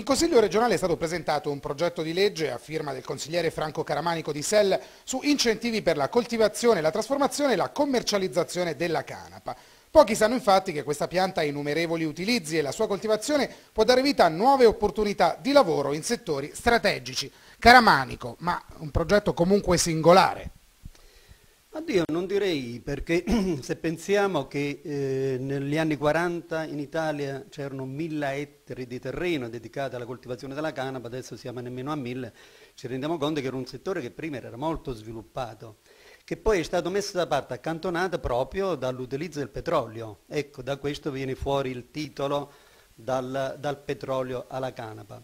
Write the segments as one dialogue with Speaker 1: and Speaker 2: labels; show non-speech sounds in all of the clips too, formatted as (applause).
Speaker 1: In Consiglio regionale è stato presentato un progetto di legge a firma del consigliere Franco Caramanico di Sell su incentivi per la coltivazione, la trasformazione e la commercializzazione della canapa. Pochi sanno infatti che questa pianta ha innumerevoli utilizzi e la sua coltivazione può dare vita a nuove opportunità di lavoro in settori strategici. Caramanico, ma un progetto comunque singolare.
Speaker 2: Addio, non direi perché (clears throat) se pensiamo che eh, negli anni 40 in Italia c'erano 1000 ettari di terreno dedicati alla coltivazione della canapa, adesso siamo nemmeno a 1000, ci rendiamo conto che era un settore che prima era molto sviluppato, che poi è stato messo da parte, accantonato proprio dall'utilizzo del petrolio. Ecco, da questo viene fuori il titolo dal, dal petrolio alla canapa.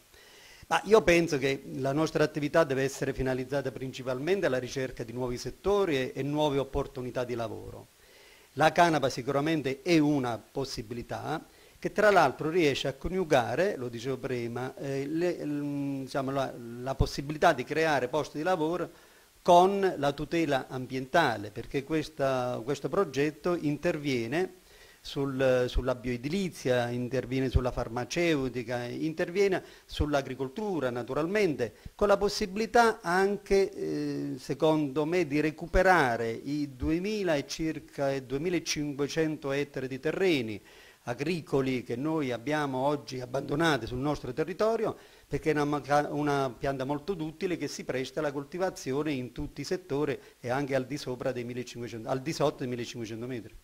Speaker 2: Ma io penso che la nostra attività deve essere finalizzata principalmente alla ricerca di nuovi settori e, e nuove opportunità di lavoro. La canapa sicuramente è una possibilità che tra l'altro riesce a coniugare, lo dicevo prima, eh, le, mm, diciamo, la, la possibilità di creare posti di lavoro con la tutela ambientale, perché questa, questo progetto interviene sul, sulla bioedilizia, interviene sulla farmaceutica, interviene sull'agricoltura naturalmente, con la possibilità anche eh, secondo me di recuperare i 2000 e circa 2500 ettari di terreni agricoli che noi abbiamo oggi abbandonati sul nostro territorio perché è una, una, pianta molto duttile che si presta alla coltivazione in tutti i settori e anche al di, dei 1500, al di sotto dei 1500 metri.